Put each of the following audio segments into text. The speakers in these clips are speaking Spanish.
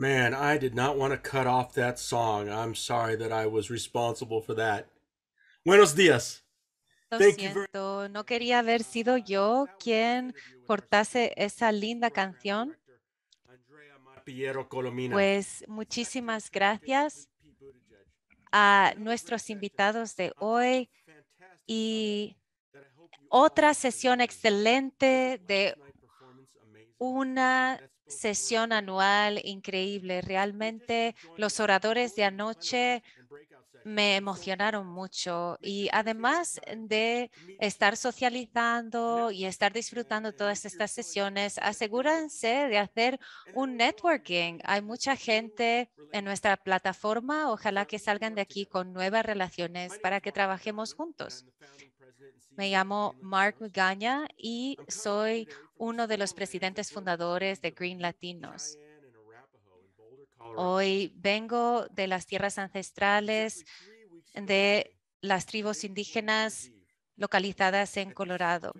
Man, I did not want to cut off that song. I'm sorry that I was responsible for that. Buenos días. Lo no quería haber sido yo quien cortase esa linda canción. Pues muchísimas gracias a nuestros invitados de hoy y otra sesión excelente de una sesión anual increíble. Realmente los oradores de anoche me emocionaron mucho y además de estar socializando y estar disfrutando todas estas sesiones, asegúrense de hacer un networking. Hay mucha gente en nuestra plataforma. Ojalá que salgan de aquí con nuevas relaciones para que trabajemos juntos. Me llamo Mark gaña y soy uno de los presidentes fundadores de Green Latinos. Hoy vengo de las tierras ancestrales de las tribus indígenas localizadas en Colorado.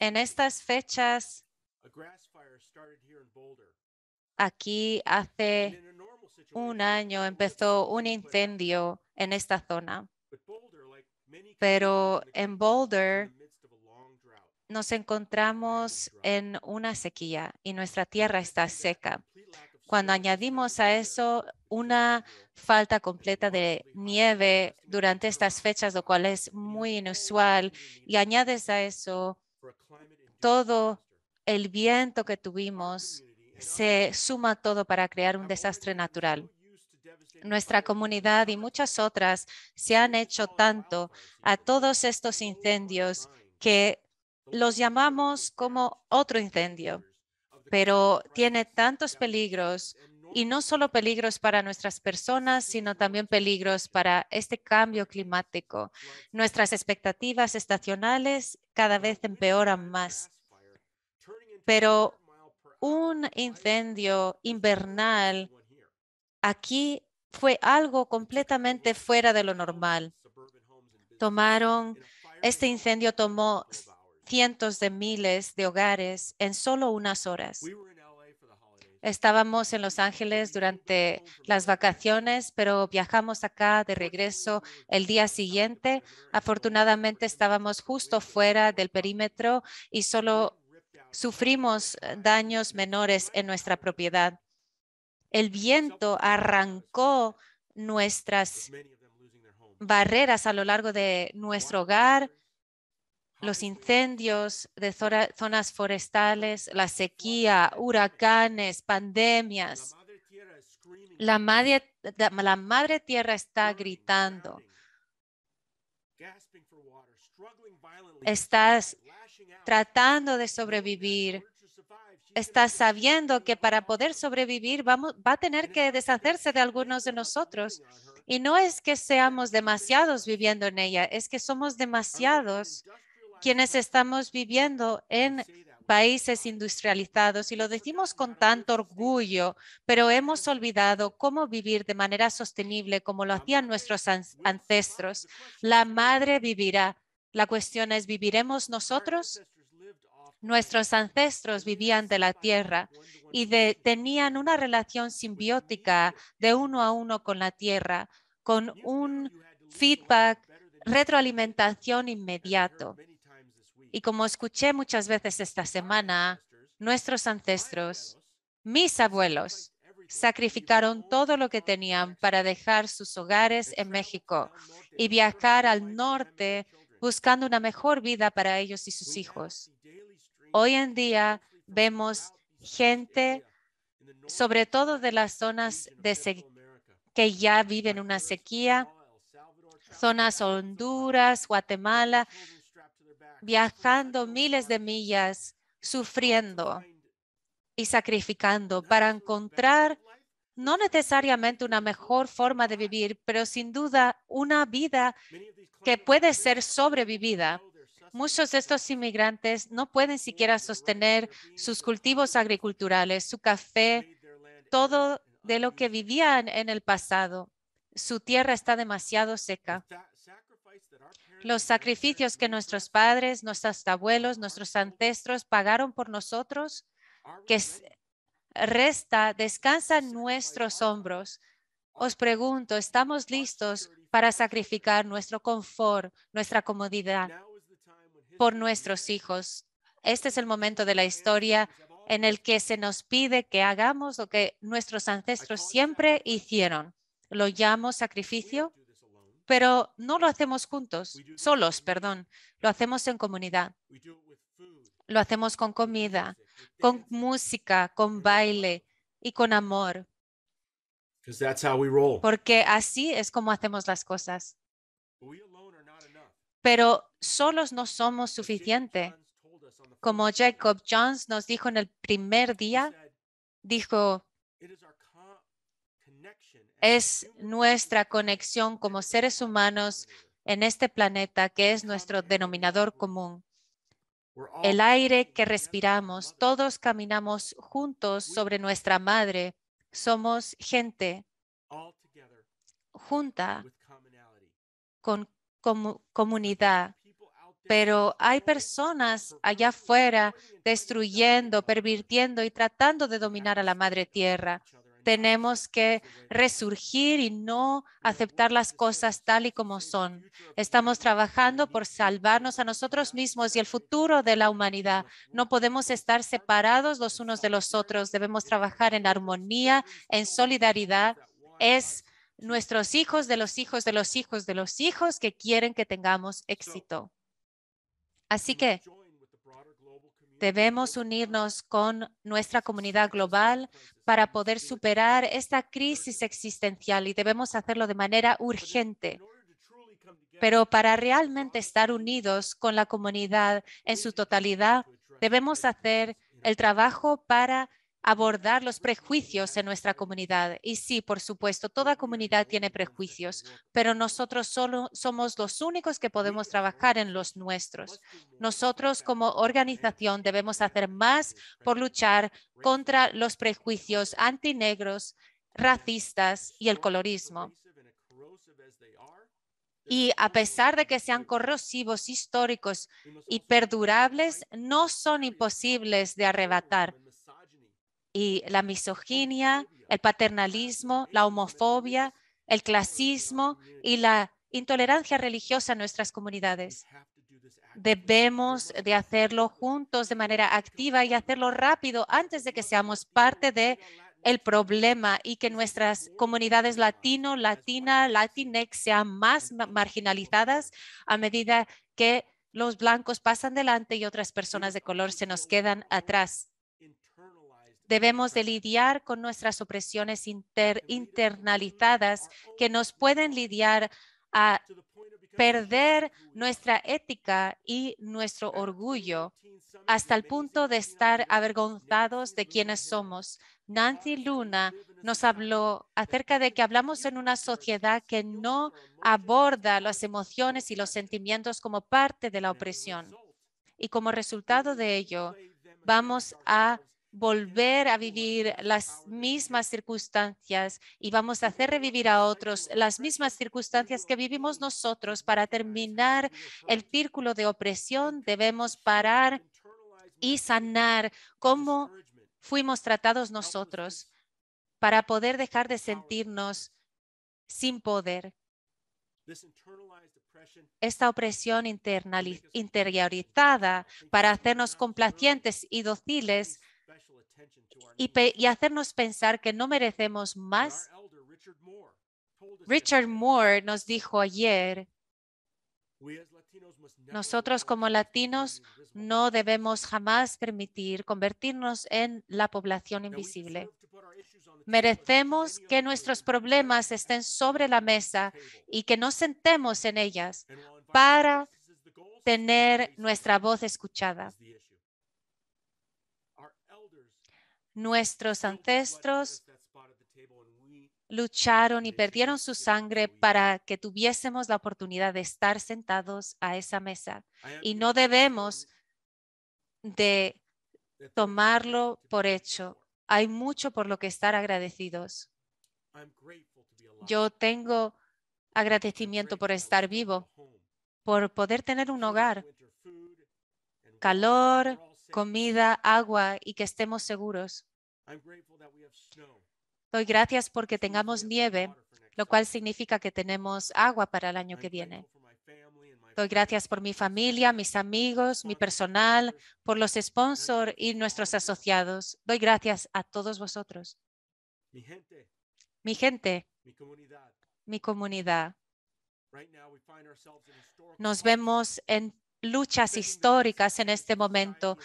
En estas fechas, aquí hace un año empezó un incendio en esta zona pero en Boulder nos encontramos en una sequía y nuestra tierra está seca. Cuando añadimos a eso una falta completa de nieve durante estas fechas, lo cual es muy inusual, y añades a eso todo el viento que tuvimos, se suma todo para crear un desastre natural nuestra comunidad y muchas otras se han hecho tanto a todos estos incendios que los llamamos como otro incendio, pero tiene tantos peligros y no solo peligros para nuestras personas, sino también peligros para este cambio climático. Nuestras expectativas estacionales cada vez empeoran más, pero un incendio invernal aquí fue algo completamente fuera de lo normal. Tomaron, este incendio tomó cientos de miles de hogares en solo unas horas. Estábamos en Los Ángeles durante las vacaciones, pero viajamos acá de regreso el día siguiente. Afortunadamente estábamos justo fuera del perímetro y solo sufrimos eh, daños menores en nuestra propiedad. El viento arrancó nuestras barreras a lo largo de nuestro hogar, los incendios de zonas forestales, la sequía, huracanes, pandemias. La madre, la madre tierra está gritando. Estás tratando de sobrevivir, está sabiendo que para poder sobrevivir va a tener que deshacerse de algunos de nosotros. Y no es que seamos demasiados viviendo en ella, es que somos demasiados quienes estamos viviendo en países industrializados y lo decimos con tanto orgullo, pero hemos olvidado cómo vivir de manera sostenible como lo hacían nuestros ancestros. La madre vivirá. La cuestión es, ¿viviremos nosotros? Nuestros ancestros vivían de la tierra y de, tenían una relación simbiótica de uno a uno con la tierra, con un feedback, retroalimentación inmediato. Y como escuché muchas veces esta semana, nuestros ancestros, mis abuelos, sacrificaron todo lo que tenían para dejar sus hogares en México y viajar al norte buscando una mejor vida para ellos y sus hijos. Hoy en día vemos gente, sobre todo de las zonas de que ya viven una sequía, zonas Honduras, Guatemala, viajando miles de millas, sufriendo y sacrificando para encontrar no necesariamente una mejor forma de vivir, pero sin duda una vida que puede ser sobrevivida. Muchos de estos inmigrantes no pueden siquiera sostener sus cultivos agriculturales, su café, todo de lo que vivían en el pasado. Su tierra está demasiado seca. Los sacrificios que nuestros padres, nuestros abuelos, nuestros ancestros pagaron por nosotros, que resta, descansa en nuestros hombros. Os pregunto, ¿estamos listos para sacrificar nuestro confort, nuestra comodidad, por nuestros hijos. Este es el momento de la historia en el que se nos pide que hagamos lo que nuestros ancestros siempre hicieron. Lo llamo sacrificio, pero no lo hacemos juntos, solos, perdón. Lo hacemos en comunidad. Lo hacemos con comida, con música, con baile y con amor. Porque así es como hacemos las cosas pero solos no somos suficiente. Como Jacob Jones nos dijo en el primer día, dijo, es nuestra conexión como seres humanos en este planeta que es nuestro denominador común. El aire que respiramos, todos caminamos juntos sobre nuestra madre. Somos gente junta con comunidad, pero hay personas allá afuera destruyendo, pervirtiendo y tratando de dominar a la madre tierra. Tenemos que resurgir y no aceptar las cosas tal y como son. Estamos trabajando por salvarnos a nosotros mismos y el futuro de la humanidad. No podemos estar separados los unos de los otros. Debemos trabajar en armonía, en solidaridad. Es nuestros hijos de los hijos de los hijos de los hijos que quieren que tengamos éxito. Así que debemos unirnos con nuestra comunidad global para poder superar esta crisis existencial y debemos hacerlo de manera urgente. Pero para realmente estar unidos con la comunidad en su totalidad, debemos hacer el trabajo para abordar los prejuicios en nuestra comunidad. Y sí, por supuesto, toda comunidad tiene prejuicios, pero nosotros solo somos los únicos que podemos trabajar en los nuestros. Nosotros como organización debemos hacer más por luchar contra los prejuicios antinegros, racistas y el colorismo. Y a pesar de que sean corrosivos, históricos y perdurables, no son imposibles de arrebatar y la misoginia, el paternalismo, la homofobia, el clasismo y la intolerancia religiosa en nuestras comunidades. Debemos de hacerlo juntos de manera activa y hacerlo rápido antes de que seamos parte de el problema y que nuestras comunidades latino, latina, latinex sean más marginalizadas a medida que los blancos pasan delante y otras personas de color se nos quedan atrás. Debemos de lidiar con nuestras opresiones internalizadas que nos pueden lidiar a perder nuestra ética y nuestro orgullo hasta el punto de estar avergonzados de quienes somos. Nancy Luna nos habló acerca de que hablamos en una sociedad que no aborda las emociones y los sentimientos como parte de la opresión. Y como resultado de ello, vamos a volver a vivir las mismas circunstancias y vamos a hacer revivir a otros las mismas circunstancias que vivimos nosotros. Para terminar el círculo de opresión debemos parar y sanar cómo fuimos tratados nosotros para poder dejar de sentirnos sin poder. Esta opresión interiorizada para hacernos complacientes y dociles y, hacernos pensar que no merecemos más. Richard Moore nos dijo ayer, nosotros como latinos no debemos jamás permitir convertirnos en la población invisible. Merecemos que nuestros problemas estén sobre la mesa y que nos sentemos en ellas para tener nuestra voz escuchada. Nuestros ancestros lucharon y perdieron su sangre para que tuviésemos la oportunidad de estar sentados a esa mesa. Y no debemos de tomarlo por hecho. Hay mucho por lo que estar agradecidos. Yo tengo agradecimiento por estar vivo, por poder tener un hogar, calor, comida, agua y que estemos seguros. Doy gracias porque tengamos nieve, lo cual significa que tenemos agua para el año que viene. Doy gracias por mi familia, mis amigos, mi personal, por los sponsors y nuestros asociados. Doy gracias a todos vosotros. Mi gente, mi comunidad. Nos vemos en luchas históricas en este momento,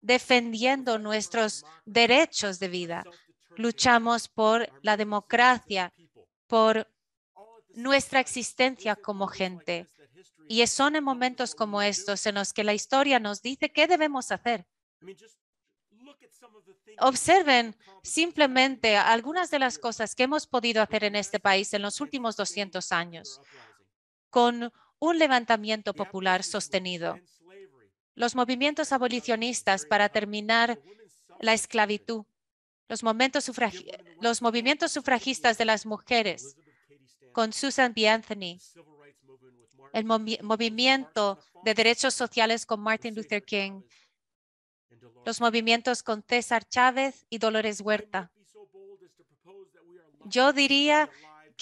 defendiendo nuestros derechos de vida. Luchamos por la democracia, por nuestra existencia como gente. Y son en momentos como estos en los que la historia nos dice qué debemos hacer. Observen simplemente algunas de las cosas que hemos podido hacer en este país en los últimos 200 años con un levantamiento popular sostenido. Los movimientos abolicionistas para terminar la esclavitud, los, los movimientos sufragistas de las mujeres con Susan B. Anthony, el movimiento de derechos sociales con Martin Luther King, los movimientos con César Chávez y Dolores Huerta. Yo diría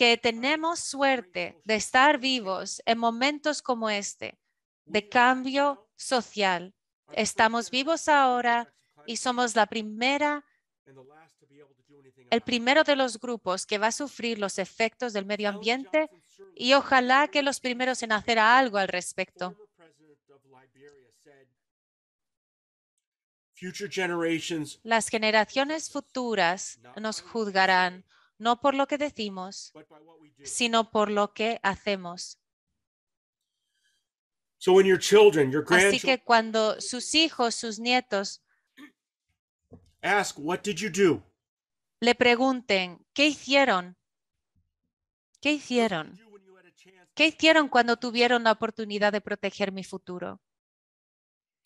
que tenemos suerte de estar vivos en momentos como este, de cambio social. Estamos vivos ahora y somos la primera, el primero de los grupos que va a sufrir los efectos del medio ambiente y ojalá que los primeros en hacer algo al respecto. Las generaciones futuras nos juzgarán no por lo que decimos, sino por lo que hacemos. Así que cuando sus hijos, sus nietos, le pregunten, ¿qué hicieron? ¿Qué hicieron? ¿Qué hicieron cuando tuvieron la oportunidad de proteger mi futuro?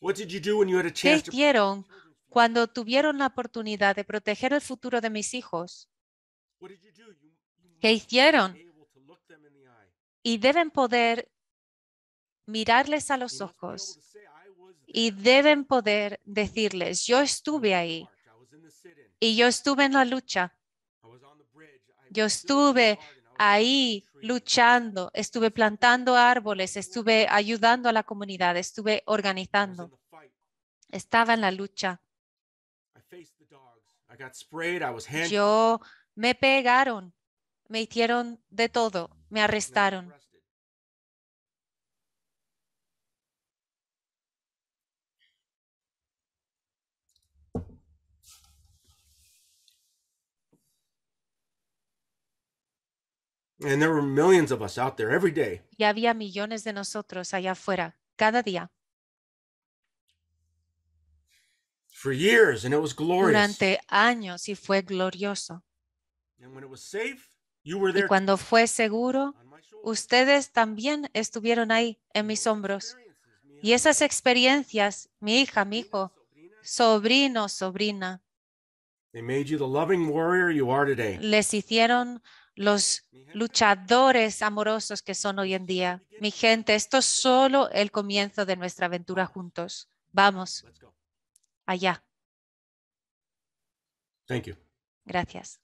¿Qué hicieron cuando tuvieron la oportunidad de proteger el futuro de mis hijos? ¿Qué hicieron? Y deben poder mirarles a los ojos y deben poder decirles, yo estuve ahí y yo estuve en la lucha. Yo estuve ahí luchando, estuve plantando árboles, estuve ayudando a la comunidad, estuve organizando. Estaba en la lucha. Yo me pegaron, me hicieron de todo, me arrestaron. Y había millones de nosotros allá afuera cada día. For Durante años y fue glorioso. Y cuando fue seguro, ustedes también estuvieron ahí en mis hombros. Y esas experiencias, mi hija, mi hijo, sobrino, sobrina, les hicieron los luchadores amorosos que son hoy en día. Mi gente, esto es solo el comienzo de nuestra aventura juntos. Vamos allá. Gracias.